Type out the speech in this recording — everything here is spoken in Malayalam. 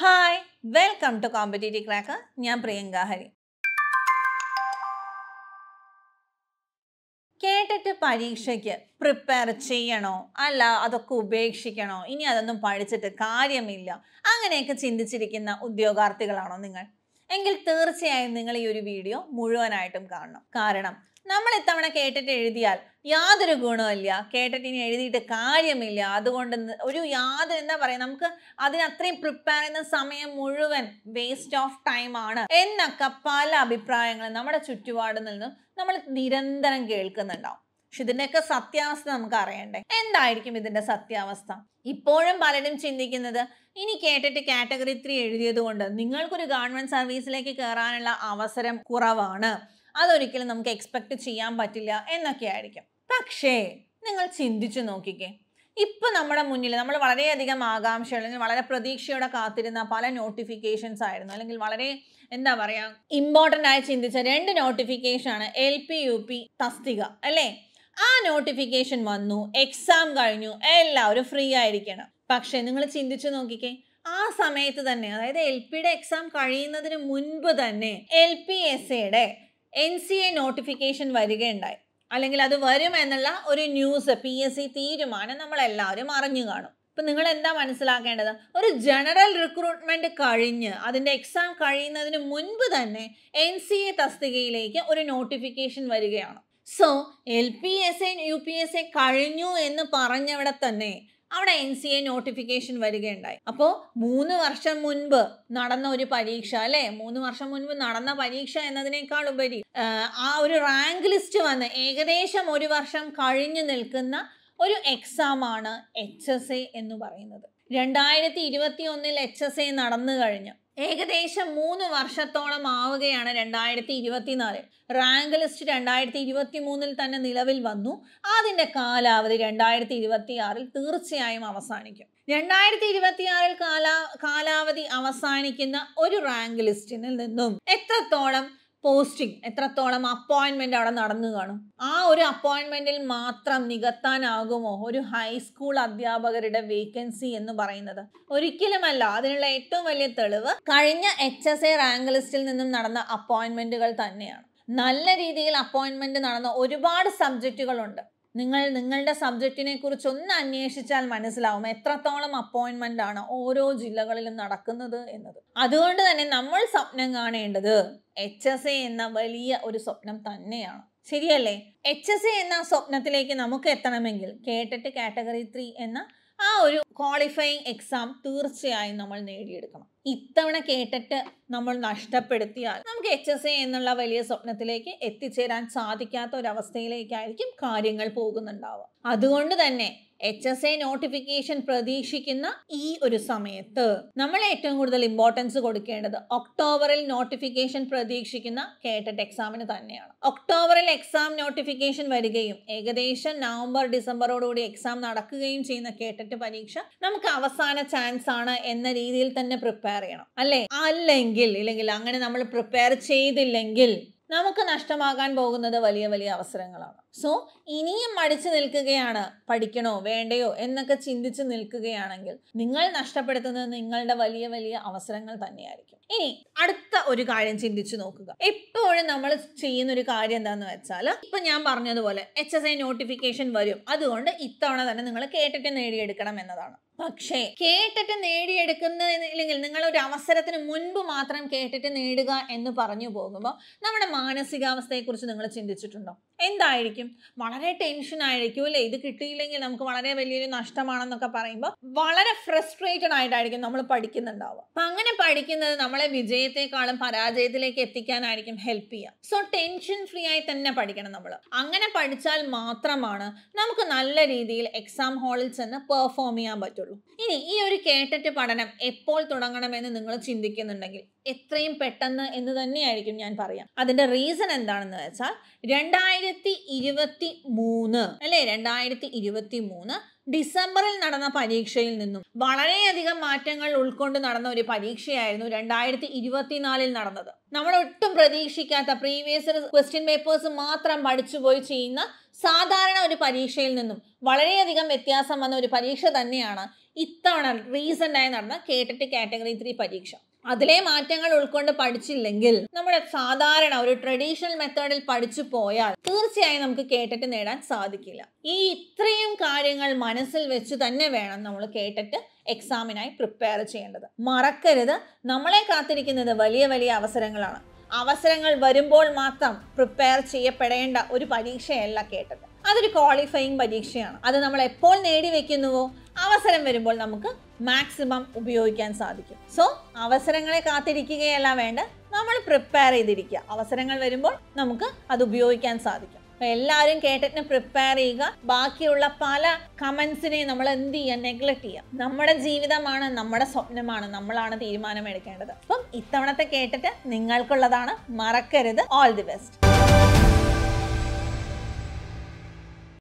hi welcome to competitive cracker ഞാൻ പ്രിയങ്ക ഹരി കേട്ടിട്ട് പരീക്ഷയ്ക്ക് പ്രിപ്പയർ ചെയ്യണോ അല്ല അതൊക്കെ ഉപേക്ഷിക്കണോ ഇനി അതൊന്നും പഠിച്ചിട്ട് കാര്യമില്ല അങ്ങനെയൊക്കെ ചിന്തിച്ചിരിക്കുന്ന ഉദ്യോഗാർത്ഥികളാണോ നിങ്ങൾ എങ്കിൽ തീർച്ചയായും നിങ്ങൾ ഈ ഒരു വീഡിയോ മുഴുവനായിട്ടും കാണണം കാരണം നമ്മൾ ഇത്തവണ കേട്ടിട്ട് എഴുതിയാൽ യാതൊരു ഗുണമില്ല കേട്ടിട്ട് ഇനി എഴുതിയിട്ട് കാര്യമില്ല അതുകൊണ്ട് ഒരു യാതൊരു എന്താ പറയുക നമുക്ക് അതിന് അത്രയും പ്രിപ്പയർ ചെയ്യുന്ന സമയം മുഴുവൻ വേസ്റ്റ് ഓഫ് ടൈം ആണ് എന്നൊക്കെ പല അഭിപ്രായങ്ങളും നമ്മുടെ ചുറ്റുപാടിൽ നിന്നും നമ്മൾ നിരന്തരം കേൾക്കുന്നുണ്ടാവും പക്ഷെ ഇതിൻ്റെയൊക്കെ സത്യാവസ്ഥ നമുക്ക് അറിയണ്ടേ എന്തായിരിക്കും ഇതിൻ്റെ സത്യാവസ്ഥ ഇപ്പോഴും പലരും ചിന്തിക്കുന്നത് ഇനി കേട്ടിട്ട് കാറ്റഗറി ത്രീ എഴുതിയത് കൊണ്ട് നിങ്ങൾക്കൊരു ഗവൺമെൻറ് സർവീസിലേക്ക് കയറാനുള്ള അവസരം കുറവാണ് അതൊരിക്കലും നമുക്ക് എക്സ്പെക്റ്റ് ചെയ്യാൻ പറ്റില്ല എന്നൊക്കെ ആയിരിക്കും പക്ഷേ നിങ്ങൾ ചിന്തിച്ചു നോക്കിക്കേ ഇപ്പം നമ്മുടെ മുന്നിൽ നമ്മൾ വളരെയധികം ആകാംക്ഷ അല്ലെങ്കിൽ വളരെ പ്രതീക്ഷയോടെ കാത്തിരുന്ന പല നോട്ടിഫിക്കേഷൻസ് ആയിരുന്നു അല്ലെങ്കിൽ വളരെ എന്താ പറയുക ഇമ്പോർട്ടൻ്റ് ആയി ചിന്തിച്ച രണ്ട് നോട്ടിഫിക്കേഷനാണ് എൽ പി യു പി തസ്തിക അല്ലേ ആ നോട്ടിഫിക്കേഷൻ വന്നു എക്സാം കഴിഞ്ഞു എല്ലാവരും ഫ്രീ ആയിരിക്കണം പക്ഷേ നിങ്ങൾ ചിന്തിച്ചു നോക്കിക്കേ ആ സമയത്ത് തന്നെ അതായത് എൽ പിയുടെ എക്സാം കഴിയുന്നതിന് മുൻപ് തന്നെ എൽ പി എസ് എയുടെ എൻ സി എ നോട്ടിഫിക്കേഷൻ വരികയുണ്ടായി അല്ലെങ്കിൽ അത് വരും എന്നുള്ള ഒരു ന്യൂസ് പി എസ് സി തീരുമാനം നമ്മളെല്ലാവരും അറിഞ്ഞു കാണും ഇപ്പം നിങ്ങൾ എന്താ മനസ്സിലാക്കേണ്ടത് ഒരു ജനറൽ റിക്രൂട്ട്മെൻറ്റ് കഴിഞ്ഞ് അതിൻ്റെ എക്സാം കഴിയുന്നതിന് മുൻപ് തന്നെ എൻ സി എ തസ്തികയിലേക്ക് ഒരു നോട്ടിഫിക്കേഷൻ വരികയാണ് so L P S A U P S A കഴിഞ്ഞു എന്ന് പറഞ്ഞവിടെ തന്നെ അവിടെ എൻ സി എ നോട്ടിഫിക്കേഷൻ വരികയുണ്ടായി അപ്പോൾ മൂന്ന് വർഷം മുൻപ് നടന്ന ഒരു പരീക്ഷ അല്ലെ മൂന്ന് വർഷം മുൻപ് നടന്ന പരീക്ഷ എന്നതിനേക്കാൾ ഉപരി ആ ഒരു റാങ്ക് ലിസ്റ്റ് വന്ന് ഏകദേശം ഒരു വർഷം കഴിഞ്ഞു നിൽക്കുന്ന ഒരു എക്സാമാണ് എച്ച് എസ് എ എന്ന് പറയുന്നത് രണ്ടായിരത്തി ഇരുപത്തി ഒന്നിൽ എച്ച് എസ് എ നടന്നു കഴിഞ്ഞു ഏകദേശം മൂന്ന് വർഷത്തോളം ആവുകയാണ് രണ്ടായിരത്തി ഇരുപത്തിനാല് റാങ്ക് ലിസ്റ്റ് രണ്ടായിരത്തി ഇരുപത്തി മൂന്നിൽ തന്നെ നിലവിൽ വന്നു അതിൻ്റെ കാലാവധി രണ്ടായിരത്തി ഇരുപത്തിയാറിൽ തീർച്ചയായും അവസാനിക്കും രണ്ടായിരത്തി ഇരുപത്തിയാറിൽ കാലാ കാലാവധി അവസാനിക്കുന്ന ഒരു റാങ്ക് ലിസ്റ്റിൽ നിന്നും എത്രത്തോളം പോസ്റ്റിംഗ് എത്രത്തോളം അപ്പോയിൻമെൻ്റ് അവിടെ നടന്നു കാണും ആ ഒരു അപ്പോയിൻമെൻറ്റിൽ മാത്രം നികത്താനാകുമോ ഒരു ഹൈസ്കൂൾ അധ്യാപകരുടെ വേക്കൻസി എന്ന് പറയുന്നത് ഒരിക്കലുമല്ല അതിനുള്ള ഏറ്റവും വലിയ തെളിവ് കഴിഞ്ഞ എച്ച് എസ് എ റാങ്ക് ലിസ്റ്റിൽ നിന്നും നടന്ന അപ്പോയിൻമെൻറ്റുകൾ തന്നെയാണ് നല്ല രീതിയിൽ അപ്പോയിൻമെൻറ്റ് നടന്ന ഒരുപാട് സബ്ജക്റ്റുകളുണ്ട് നിങ്ങൾ നിങ്ങളുടെ സബ്ജക്റ്റിനെ കുറിച്ച് ഒന്ന് അന്വേഷിച്ചാൽ മനസ്സിലാവും എത്രത്തോളം അപ്പോയിൻമെൻ്റ് ആണ് ഓരോ ജില്ലകളിലും നടക്കുന്നത് എന്നത് അതുകൊണ്ട് തന്നെ നമ്മൾ സ്വപ്നം കാണേണ്ടത് എച്ച് എസ് എ എന്ന വലിയ ഒരു സ്വപ്നം തന്നെയാണ് ശരിയല്ലേ എച്ച് എസ് എ എന്ന സ്വപ്നത്തിലേക്ക് നമുക്ക് എത്തണമെങ്കിൽ കേട്ടിട്ട് കാറ്റഗറി ത്രീ എന്ന ആ ഒരു ക്വാളിഫയിങ് എക്സാം തീർച്ചയായും നമ്മൾ നേടിയെടുക്കണം ഇത്തവണ കേട്ടിട്ട് നമ്മൾ നഷ്ടപ്പെടുത്തിയാൽ നമുക്ക് എച്ച് എസ് എ എന്നുള്ള വലിയ സ്വപ്നത്തിലേക്ക് എത്തിച്ചേരാൻ സാധിക്കാത്ത ഒരവസ്ഥയിലേക്കായിരിക്കും കാര്യങ്ങൾ പോകുന്നുണ്ടാവുക അതുകൊണ്ട് തന്നെ എച്ച് എസ് എ നോട്ടിഫിക്കേഷൻ പ്രതീക്ഷിക്കുന്ന ഈ ഒരു സമയത്ത് നമ്മൾ ഏറ്റവും കൂടുതൽ ഇമ്പോർട്ടൻസ് കൊടുക്കേണ്ടത് ഒക്ടോബറിൽ നോട്ടിഫിക്കേഷൻ പ്രതീക്ഷിക്കുന്ന കേട്ടറ്റ് എക്സാമിന് തന്നെയാണ് ഒക്ടോബറിൽ എക്സാം നോട്ടിഫിക്കേഷൻ വരികയും ഏകദേശം നവംബർ ഡിസംബറോടുകൂടി എക്സാം നടക്കുകയും ചെയ്യുന്ന കേട്ടറ്റ് പരീക്ഷ നമുക്ക് അവസാന ചാൻസ് ആണ് എന്ന രീതിയിൽ തന്നെ പ്രിപ്പയർ ചെയ്യണം അല്ലേ അല്ലെങ്കിൽ ചെയ്തില്ലെങ്കിൽ ഇല്ലെങ്കിൽ അങ്ങനെ നമ്മൾ പ്രിപ്പയർ ചെയ്തില്ലെങ്കിൽ നമുക്ക് നഷ്ടമാകാൻ പോകുന്നത് വലിയ വലിയ അവസരങ്ങളാണ് സോ ഇനിയും മടിച്ചു നിൽക്കുകയാണ് പഠിക്കണോ വേണ്ടയോ എന്നൊക്കെ ചിന്തിച്ച് നിൽക്കുകയാണെങ്കിൽ നിങ്ങൾ നഷ്ടപ്പെടുത്തുന്നത് നിങ്ങളുടെ വലിയ വലിയ അവസരങ്ങൾ തന്നെയായിരിക്കും ഇനി അടുത്ത ഒരു കാര്യം ചിന്തിച്ചു നോക്കുക എപ്പോഴും നമ്മൾ ചെയ്യുന്ന ഒരു കാര്യം എന്താന്ന് വെച്ചാൽ ഇപ്പൊ ഞാൻ പറഞ്ഞതുപോലെ എച്ച് എസ് ഐ നോട്ടിഫിക്കേഷൻ വരും അതുകൊണ്ട് ഇത്തവണ തന്നെ നിങ്ങൾ കേട്ടിട്ട് നേടിയെടുക്കണം എന്നതാണ് പക്ഷേ കേട്ടിട്ട് നേടിയെടുക്കുന്ന ഇല്ലെങ്കിൽ നിങ്ങൾ ഒരു അവസരത്തിന് മുൻപ് മാത്രം കേട്ടിട്ട് നേടുക എന്ന് പറഞ്ഞു പോകുമ്പോൾ നമ്മുടെ മാനസികാവസ്ഥയെക്കുറിച്ച് നിങ്ങൾ ചിന്തിച്ചിട്ടുണ്ടോ എന്തായിരിക്കും വളരെ ടെൻഷൻ ആയിരിക്കും അല്ലേ ഇത് കിട്ടിയില്ലെങ്കിൽ നമുക്ക് വളരെ വലിയൊരു നഷ്ടമാണെന്നൊക്കെ പറയുമ്പോൾ വളരെ ഫ്രസ്ട്രേറ്റഡ് ആയിട്ടായിരിക്കും നമ്മൾ പഠിക്കുന്നുണ്ടാവുക അപ്പം അങ്ങനെ പഠിക്കുന്നത് നമ്മളെ വിജയത്തെക്കാളും പരാജയത്തിലേക്ക് എത്തിക്കാനായിരിക്കും ഹെൽപ്പ് ചെയ്യുക സോ ടെൻഷൻ ഫ്രീ ആയി തന്നെ പഠിക്കണം നമ്മൾ അങ്ങനെ പഠിച്ചാൽ മാത്രമാണ് നമുക്ക് നല്ല രീതിയിൽ എക്സാം ഹാളിൽ ചെന്ന് പെർഫോം ചെയ്യാൻ പറ്റുള്ളൂ ഇനി ഈ ഒരു കേട്ടിട്ട് പഠനം എപ്പോൾ തുടങ്ങണമെന്ന് നിങ്ങൾ ചിന്തിക്കുന്നുണ്ടെങ്കിൽ എത്രയും പെട്ടെന്ന് എന്ന് തന്നെയായിരിക്കും ഞാൻ പറയാം അതിന്റെ റീസൺ എന്താണെന്ന് വെച്ചാൽ രണ്ടായിരത്തി ഇരുപത്തി മൂന്ന് അല്ലെ രണ്ടായിരത്തി ഇരുപത്തി മൂന്ന് ഡിസംബറിൽ നടന്ന പരീക്ഷയിൽ നിന്നും വളരെയധികം മാറ്റങ്ങൾ ഉൾക്കൊണ്ട് നടന്ന ഒരു പരീക്ഷയായിരുന്നു രണ്ടായിരത്തി ഇരുപത്തിനാലിൽ നടന്നത് നമ്മൾ ഒട്ടും പ്രതീക്ഷിക്കാത്ത പ്രീവിയസ് ക്വസ്റ്റ്യൻ പേപ്പേഴ്സ് മാത്രം പഠിച്ചുപോയി ചെയ്യുന്ന സാധാരണ ഒരു പരീക്ഷയിൽ നിന്നും വളരെയധികം വ്യത്യാസം വന്ന ഒരു പരീക്ഷ തന്നെയാണ് ഇത്തവണ റീസെൻ്റായി നടന്ന കേട്ടിട്ട് കാറ്റഗറി ത്രീ പരീക്ഷ അതിലെ മാറ്റങ്ങൾ ഉൾക്കൊണ്ട് പഠിച്ചില്ലെങ്കിൽ നമ്മുടെ സാധാരണ ഒരു ട്രഡീഷണൽ മെത്തേഡിൽ പഠിച്ചു പോയാൽ തീർച്ചയായും നമുക്ക് കേട്ടിട്ട് നേടാൻ സാധിക്കില്ല ഈ ഇത്രയും കാര്യങ്ങൾ മനസ്സിൽ വെച്ച് തന്നെ വേണം നമ്മൾ കേട്ടിട്ട് എക്സാമിനായി പ്രിപ്പയർ ചെയ്യേണ്ടത് മറക്കരുത് നമ്മളെ കാത്തിരിക്കുന്നത് വലിയ വലിയ അവസരങ്ങളാണ് അവസരങ്ങൾ വരുമ്പോൾ മാത്രം പ്രിപ്പയർ ചെയ്യപ്പെടേണ്ട ഒരു പരീക്ഷയല്ല കേട്ടത് അതൊരു ക്വാളിഫയിങ് പരീക്ഷയാണ് അത് നമ്മൾ എപ്പോൾ നേടി വെക്കുന്നുവോ അവസരം വരുമ്പോൾ നമുക്ക് മാക്സിമം ഉപയോഗിക്കാൻ സാധിക്കും സോ അവസരങ്ങളെ കാത്തിരിക്കുകയല്ല വേണ്ട നമ്മൾ പ്രിപ്പയർ ചെയ്തിരിക്കുക അവസരങ്ങൾ വരുമ്പോൾ നമുക്ക് അത് ഉപയോഗിക്കാൻ സാധിക്കും അപ്പോൾ എല്ലാവരും കേട്ടിട്ട് പ്രിപ്പയർ ചെയ്യുക ബാക്കിയുള്ള പല കമൻസിനെയും നമ്മൾ എന്ത് ചെയ്യുക നെഗ്ലക്ട് ചെയ്യുക നമ്മുടെ ജീവിതമാണ് നമ്മുടെ സ്വപ്നമാണ് നമ്മളാണ് തീരുമാനമെടുക്കേണ്ടത് അപ്പം ഇത്തവണത്തെ കേട്ടിട്ട് നിങ്ങൾക്കുള്ളതാണ് മറക്കരുത് ഓൾ ദി ബെസ്റ്റ്